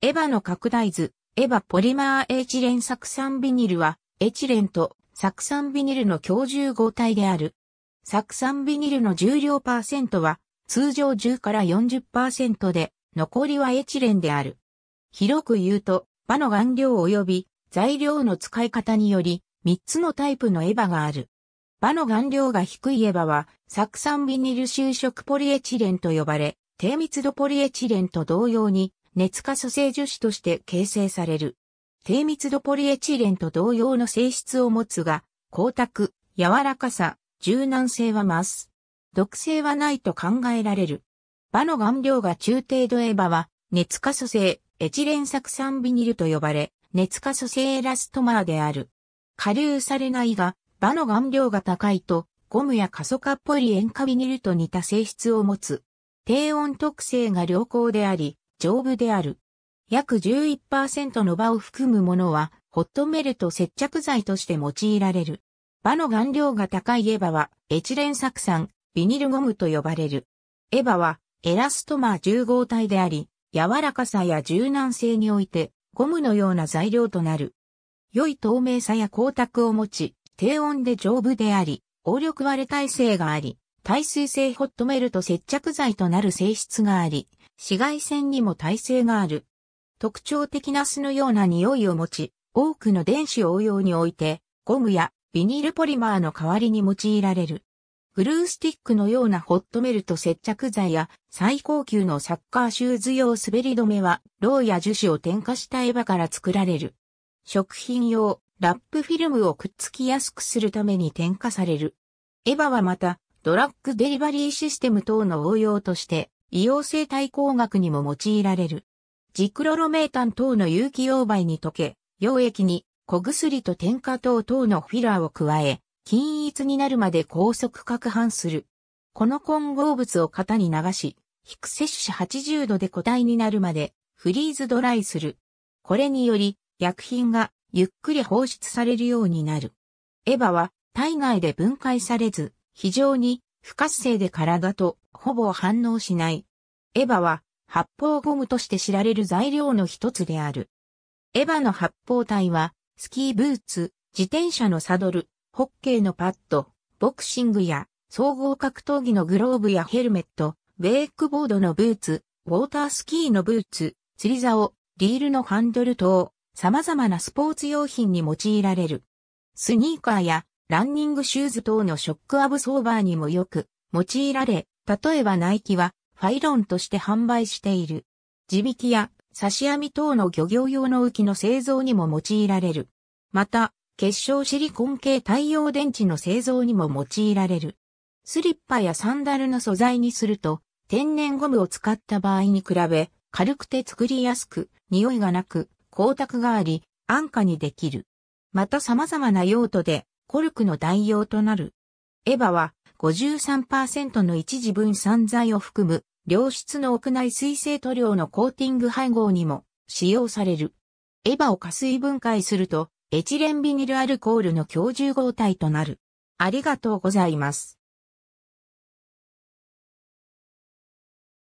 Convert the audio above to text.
エバの拡大図、エバポリマーエチレン酢酸ビニルは、エチレンと酢酸ビニルの共重合体である。酢酸ビニルの重量パーセントは、通常10から40%で、残りはエチレンである。広く言うと、バの顔料及び材料の使い方により、3つのタイプのエバがある。バの顔料が低いエバは、酢酸ビニル収縮ポリエチレンと呼ばれ、低密度ポリエチレンと同様に、熱化組性樹脂として形成される。低密度ポリエチレンと同様の性質を持つが、光沢、柔らかさ、柔軟性は増す。毒性はないと考えられる。場の顔料が中程度エバは、熱化組性エチレン酢酸ビニルと呼ばれ、熱化組性エラストマーである。下流されないが、場の顔料が高いと、ゴムや過疎化ポリ塩化ビニルと似た性質を持つ。低温特性が良好であり、丈夫である。約11%の場を含むものは、ホットメルト接着剤として用いられる。場の顔料が高いエバは、エチレン酢酸、ビニルゴムと呼ばれる。エバは、エラストマー重合体であり、柔らかさや柔軟性において、ゴムのような材料となる。良い透明さや光沢を持ち、低温で丈夫であり、応力割れ耐性があり、耐水性ホットメルト接着剤となる性質があり、紫外線にも耐性がある。特徴的な巣のような匂いを持ち、多くの電子応用において、ゴムやビニールポリマーの代わりに用いられる。グルースティックのようなホットメルト接着剤や最高級のサッカーシューズ用滑り止めは、ローや樹脂を添加したエヴァから作られる。食品用、ラップフィルムをくっつきやすくするために添加される。エヴァはまた、ドラッグデリバリーシステム等の応用として、硫黄性対抗学にも用いられる。ジクロロメータン等の有機溶媒に溶け、溶液に小薬と添加等等のフィラーを加え、均一になるまで高速攪拌する。この混合物を型に流し、低摂取80度で固体になるまでフリーズドライする。これにより薬品がゆっくり放出されるようになる。エヴァは体外で分解されず、非常に不活性で体とほぼ反応しない。エヴァは発泡ゴムとして知られる材料の一つである。エヴァの発泡体は、スキーブーツ、自転車のサドル、ホッケーのパッド、ボクシングや総合格闘技のグローブやヘルメット、ウェイクボードのブーツ、ウォータースキーのブーツ、釣り竿、リールのハンドル等、様々なスポーツ用品に用いられる。スニーカーやランニングシューズ等のショックアブソーバーにもよく用いられ、例えばナイキはファイロンとして販売している。地引きや刺し網等の漁業用の浮きの製造にも用いられる。また、結晶シリコン系太陽電池の製造にも用いられる。スリッパやサンダルの素材にすると、天然ゴムを使った場合に比べ、軽くて作りやすく、匂いがなく、光沢があり、安価にできる。また様々な用途でコルクの代用となる。エバは53%の一時分散剤を含む良質の屋内水性塗料のコーティング配合にも使用される。エバを加水分解するとエチレンビニルアルコールの強重合体となる。ありがとうございます。